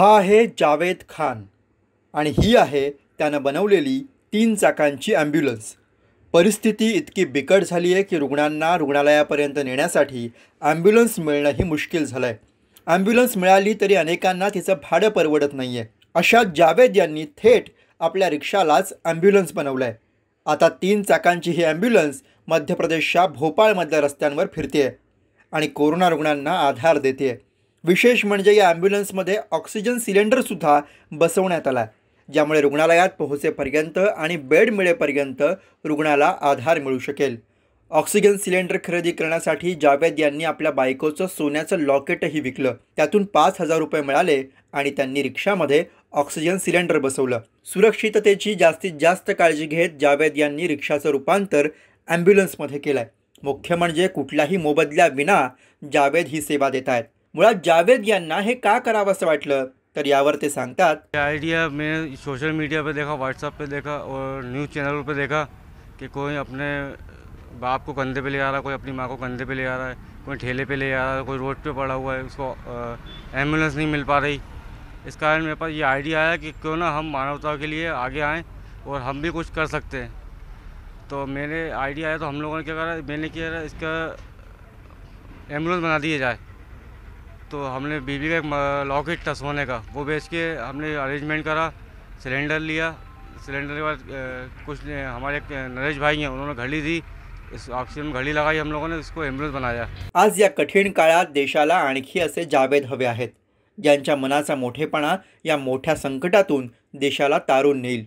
हा आहे जावेद खान आणि ही आहे त्यानं बनवलेली तीन चाकांची ॲम्ब्युलन्स परिस्थिती इतकी बिकट झाली आहे की रुग्णांना रुग्णालयापर्यंत नेण्यासाठी ॲम्ब्युलन्स मिळणंही मुश्किल झालं आहे ॲम्ब्युलन्स मिळाली तरी अनेकांना तिचं भाडं परवडत नाही आहे अशा जावेद यांनी थेट आपल्या रिक्षालाच ॲम्ब्युलन्स बनवलं आहे आता तीन चाकांची ही ॲम्ब्युलन्स मध्य प्रदेशच्या भोपाळमधल्या रस्त्यांवर फिरते आहे आणि कोरोना रुग्णांना आधार देते आहे विशेष म्हणजे या ॲम्ब्युलन्समध्ये ऑक्सिजन सिलेंडरसुद्धा बसवण्यात आला ज्यामुळे रुग्णालयात पोहोचेपर्यंत आणि बेड मिळेपर्यंत रुग्णाला आधार मिळू शकेल ऑक्सिजन सिलेंडर खरेदी करण्यासाठी जावेद यांनी आपल्या बायकोचं सोन्याचं लॉकेटही विकलं त्यातून पाच हजार रुपये मिळाले आणि त्यांनी रिक्षामध्ये ऑक्सिजन सिलेंडर बसवलं सुरक्षिततेची जास्तीत जास्त काळजी घेत जावेद यांनी रिक्षाचं रूपांतर ॲम्ब्युलन्समध्ये केलं आहे मुख्य म्हणजे कुठल्याही मोबदल्या विना जावेद ही सेवा देत आहेत मुला जावेद का करावस असं तो तर यावर आइडिया मैंने सोशल मीडिया पे देखा व्हाट्सअप पे देखा और न्यूज़ चैनल पे देखा कि कोई अपने बाप को कंधे पे ले आ रहा है कोई अपनी माँ को कंधे पे ले आ रहा है कोई ठेले पे ले आ रहा है कोई रोड पे पड़ा हुआ है उसको एम्बुलेंस नहीं मिल पा रही इस कारण मेरे पास ये आइडिया आया कि क्यों ना हम मानवता के लिए आगे आएँ और हम भी कुछ कर सकते हैं तो मेरे आइडिया आया तो हम लोगों ने क्या करा मैंने क्या इसका एम्बुलेंस बना दिया जाए तो हमने बीबी का एक लॉकेट था सोने का वो बेच के हमने अरेंजमेंट करा सिलेंडर लिया सिलेंडर के बाद कुछ हमारे नरेश भाई हैं उन्होंने घड़ी दी इस ऑक्सिजन घडी लगाई हम लोगों ने इसको एम्ब्युलन्स बनाया आज या कठीण काळात देशाला आणखी असे जावेद हवे आहेत ज्यांच्या मनाचा मोठेपणा या मोठ्या संकटातून देशाला तारून नेईल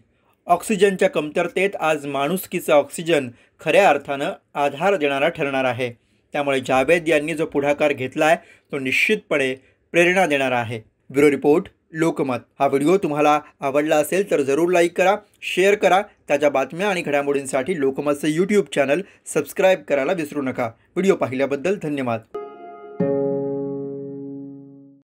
ऑक्सिजनच्या कमतरतेत आज माणुसकीचं ऑक्सिजन खऱ्या अर्थानं आधार देणारा ठरणार आहे त्यामुळे जावेद यांनी जो पुढाकार घेतला आहे तो निश्चितपणे प्रेरणा देणारा आहे ब्युरो रिपोर्ट लोकमत हा व्हिडिओ तुम्हाला आवडला असेल तर जरूर लाईक करा शेअर करा त्याच्या बातम्या आणि घडामोडींसाठी लोकमतचं यूट्यूब चॅनल सबस्क्राईब करायला विसरू नका व्हिडिओ पाहिल्याबद्दल धन्यवाद